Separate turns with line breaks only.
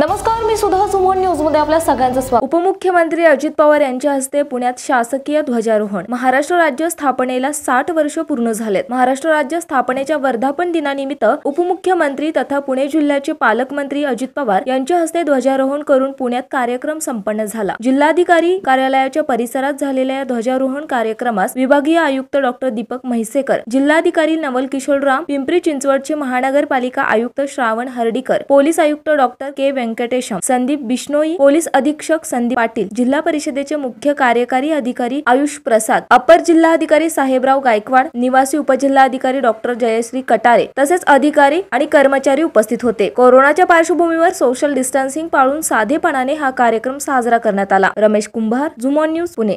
नमस्कार मी सुधा सुमोहन न्यूज मध्ये आपल्या सगळ्यांचं स्वागत उपमुख्यमंत्री अजित पवार यांच्या हस्ते पुण्यात शासकीय ध्वजारोहण महाराष्ट्र राज्य स्थापनेला साठ वर्ष पूर्ण झालेत महाराष्ट्र राज्य स्थापनेच्या वर्धापन दिनानिमित्त उपमुख्यमंत्री तथा पुणे जिल्ह्याचे पालकमंत्री अजित पवार यांच्या हस्ते ध्वजारोहण करून पुण्यात कार्यक्रम संपन्न झाला जिल्हाधिकारी कार्यालयाच्या परिसरात झालेल्या या ध्वजारोहण कार्यक्रमास विभागीय आयुक्त डॉक्टर दीपक म्हैसेकर जिल्हाधिकारी नवल किशोर राम पिंपरी चिंचवडचे महानगरपालिका आयुक्त श्रावण हर्डीकर पोलीस आयुक्त doctor K Venkatesham Sandeep Bishnoi police अधीक्षक संदीप पाटील जिल्हा परिषदेचे मुख्य कार्यकारी अधिकारी आयुष प्रसाद अपर जिल्हाधिकारी साहेबराव गायकवाड निवासी उपजिल्हाधिकारी डॉक्टर जयश्री कटारे तसेच अधिकारी आणि कर्मचारी उपस्थित होते कोरोनाच्या पार्श्वभूमीवर सोशल डिस्टन्सिंग पाळून साधेपणाने हा कार्यक्रम साजरा करण्यात आला रमेश कुंभार जुमॉन न्यूज पुणे